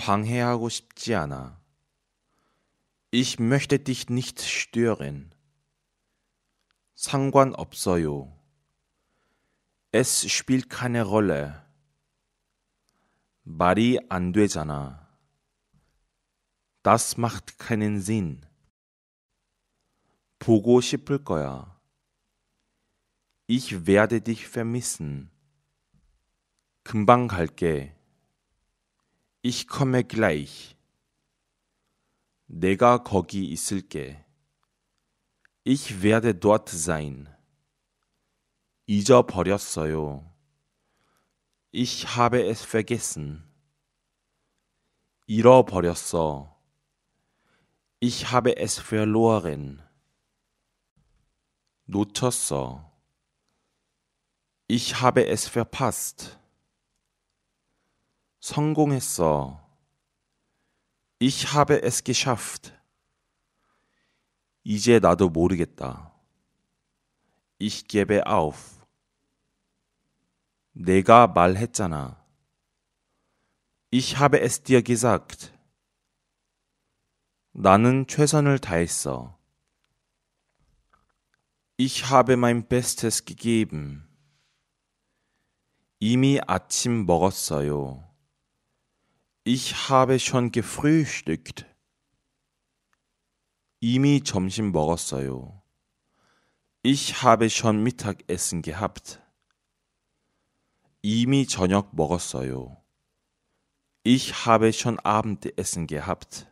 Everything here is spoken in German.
방해하고 싶지 않아. Ich möchte dich nicht stören. 상관없어요. Es spielt keine Rolle. 말이 안 되잖아. Das macht keinen Sinn. 보고 싶을 거야. Ich werde dich vermissen. 금방 갈게. Ich komme gleich. 내가 거기 있을게. Ich werde dort sein. 잊어버렸어요. Ich habe es vergessen. 잃어버렸어. Ich habe es verloren. 놓쳤어. Ich habe es verpasst. 성공했어. Ich habe es geschafft. 이제 나도 모르겠다. Ich gebe auf. 내가 말했잖아. Ich habe es dir gesagt. 나는 최선을 다했어. Ich habe mein Bestes gegeben. 이미 아침 먹었어요. Ich habe schon gefrühstückt. 이미 점심 먹었어요. Ich habe schon Mittagessen gehabt. 이미 저녁 먹었어요. Ich habe schon Abendessen gehabt.